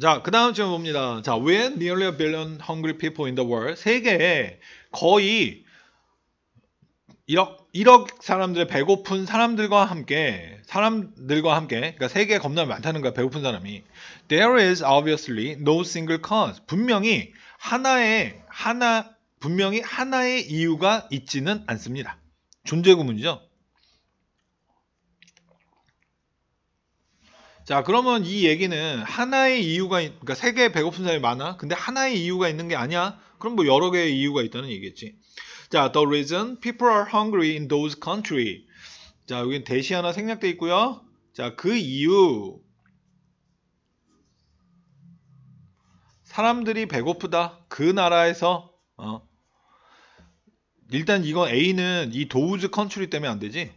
자, 그 다음 질문 봅니다. 자, when nearly a billion hungry people in the world. 세계에 거의 1억, 1억 사람들, 의 배고픈 사람들과 함께, 사람들과 함께, 그러니까 세계에 겁나 많다는 거야, 배고픈 사람이. There is obviously no single cause. 분명히 하나의, 하나, 분명히 하나의 이유가 있지는 않습니다. 존재구문이죠. 자 그러면 이 얘기는 하나의 이유가 그러니까 세계에 배고픈 사람이 많아 근데 하나의 이유가 있는 게 아니야 그럼 뭐 여러 개의 이유가 있다는 얘기겠지 자 the reason people are hungry in those country 자 여기 대시 하나 생략돼 있고요 자 그 이유 사람들이 배고프다 그 나라에서 어. 일단 이건 A는 이 도우즈 컨트리 때문에 안되지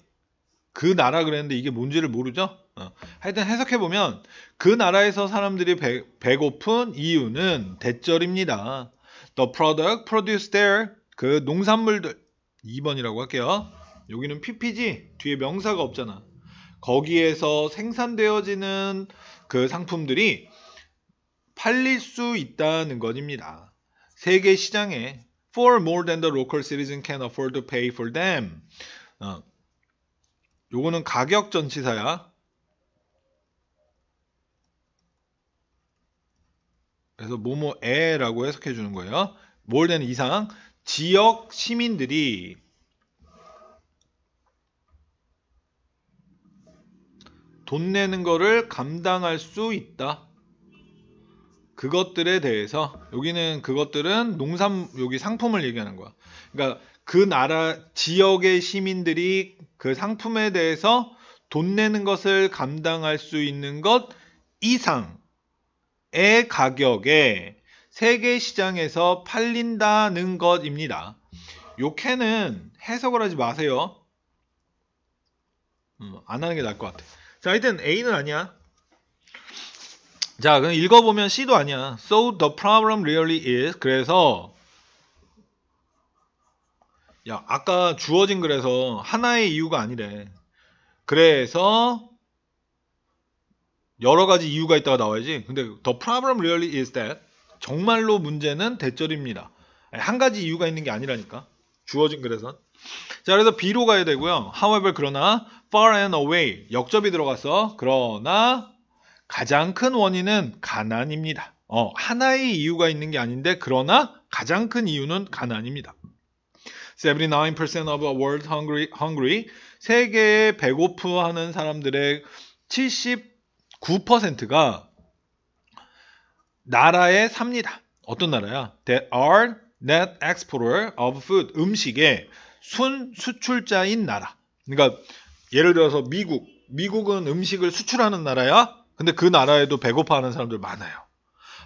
그 나라 그랬는데 이게 뭔지를 모르죠 어. 하여튼 해석해보면 그 나라에서 사람들이 배, 배고픈 이유는 대절입니다. The product produced there 그 농산물들 2번이라고 할게요. 여기는 PPG 뒤에 명사가 없잖아. 거기에서 생산되어지는 그 상품들이 팔릴 수 있다는 것입니다. 세계 시장에 for more than the local citizen can afford to pay for them. 어. 요거는 가격 전치사야. 그래서 뭐뭐에라고 해석해 주는 거예요. m o 이상 지역 시민들이 돈 내는 거를 감당할 수 있다. 그것들에 대해서 여기는 그것들은 농산 여기 상품을 얘기하는 거야. 그러니까 그 나라 지역의 시민들이 그 상품에 대해서 돈 내는 것을 감당할 수 있는 것 이상 의 가격에 세계 시장에서 팔린다는 것입니다. 요 캔은 해석을 하지 마세요. 음, 안 하는 게 나을 것 같아. 자, 하여튼 A는 아니야. 자, 그럼 읽어보면 C도 아니야. So the problem really is. 그래서 야, 아까 주어진 글에서 하나의 이유가 아니래. 그래서 여러 가지 이유가 있다가 나와야지. 근데 the problem really is that 정말로 문제는 대절입니다. 한 가지 이유가 있는 게 아니라니까. 주어진 그래선. 자, 그래서 B로 가야 되고요. however 그러나 far and away 역접이 들어가서 그러나 가장 큰 원인은 가난입니다. 어, 하나의 이유가 있는 게 아닌데 그러나 가장 큰 이유는 가난입니다. 79% of world hungry, hungry 세계에 배고프하는 사람들의 70 9%가 나라에 삽니다. 어떤 나라야? They are net exporter of food. 음식의 순 수출자인 나라. 그러니까 예를 들어서 미국. 미국은 음식을 수출하는 나라야. 근데 그 나라에도 배고파하는 사람들 많아요.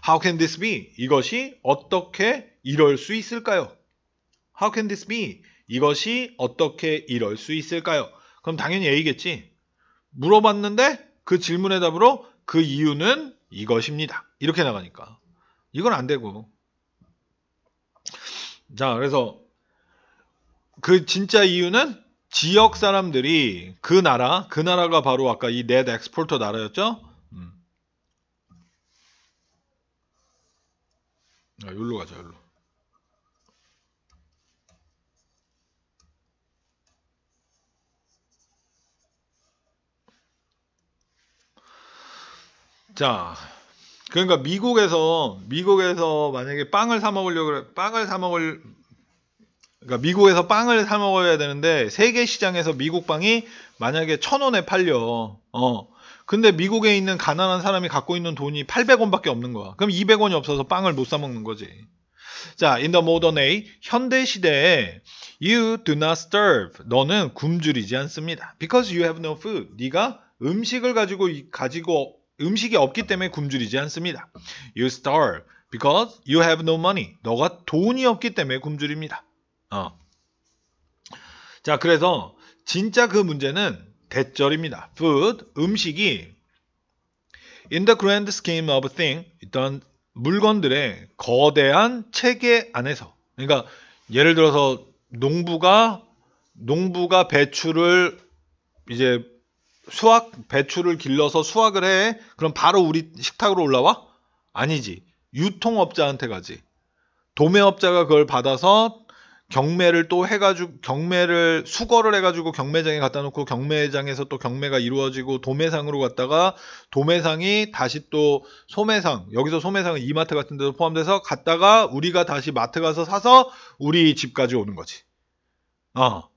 How can this be? 이것이 어떻게 이럴 수 있을까요? How can this be? 이것이 어떻게 이럴 수 있을까요? 그럼 당연히 A겠지. 물어봤는데 그 질문의 답으로 그 이유는 이것입니다. 이렇게 나가니까. 이건 안 되고. 자, 그래서 그 진짜 이유는 지역 사람들이 그 나라, 그 나라가 바로 아까 이 넷 엑스포터 나라였죠? 음. 아, 여기로 가자, 여기로. 자, 그러니까 미국에서 미국에서 만약에 빵을 사 먹으려고 그래, 빵을 사 먹을 그러니까 미국에서 빵을 사 먹어야 되는데 세계 시장에서 미국 빵이 만약에 천 원에 팔려. 어. 근데 미국에 있는 가난한 사람이 갖고 있는 돈이 800원밖에 없는 거야. 그럼 200원이 없어서 빵을 못 사 먹는 거지. 자, in the modern age, 현대 시대에 you do not starve. 너는 굶주리지 않습니다. Because you have no food. 네가 음식을 가지고 가지고 음식이 없기 때문에 굶주리지 않습니다. You starve because you have no money. 너가 돈이 없기 때문에 굶주립니다. 어. 자, 그래서 진짜 그 문제는 대절입니다. Food, 음식이 In the grand scheme of thing, 일단 물건들의 거대한 체계 안에서 그러니까 예를 들어서 농부가 농부가 배추를 이제 수확 배추를 길러서 수확을 해. 그럼 바로 우리 식탁으로 올라와? 아니지. 유통업자한테 가지. 도매업자가 그걸 받아서 경매를 또 해가지고 경매를 수거를 해가지고 경매장에 갖다 놓고 경매장에서 또 경매가 이루어지고 도매상으로 갔다가 도매상이 다시 또 소매상 여기서 소매상은 이마트 같은 데도 포함돼서 갔다가 우리가 다시 마트 가서 사서 우리 집까지 오는 거지. 어.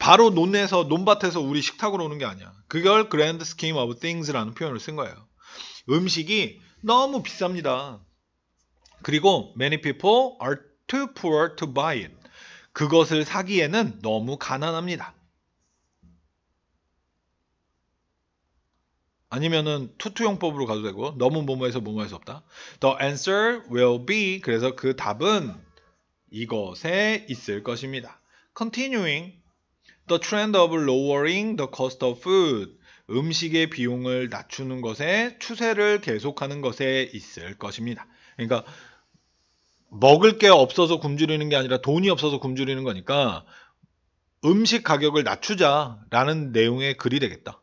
바로 논에서 논밭에서 우리 식탁으로 오는 게 아니야. 그걸 grand scheme of things라는 표현을 쓴 거예요. 음식이 너무 비쌉니다. 그리고 many people are too poor to buy it. 그것을 사기에는 너무 가난합니다. 아니면은 투투용법으로 가도 되고 너무 뭐뭐해서 뭐뭐할수 없다. The answer will be 그래서 그 답은 이것에 있을 것입니다. Continuing The trend of lowering the cost of food. 음식의 비용을 낮추는 것에 추세를 계속하는 것에 있을 것입니다. 그러니까 먹을 게 없어서 굶주리는 게 아니라 돈이 없어서 굶주리는 거니까 음식 가격을 낮추자라는 내용의 글이 되겠다.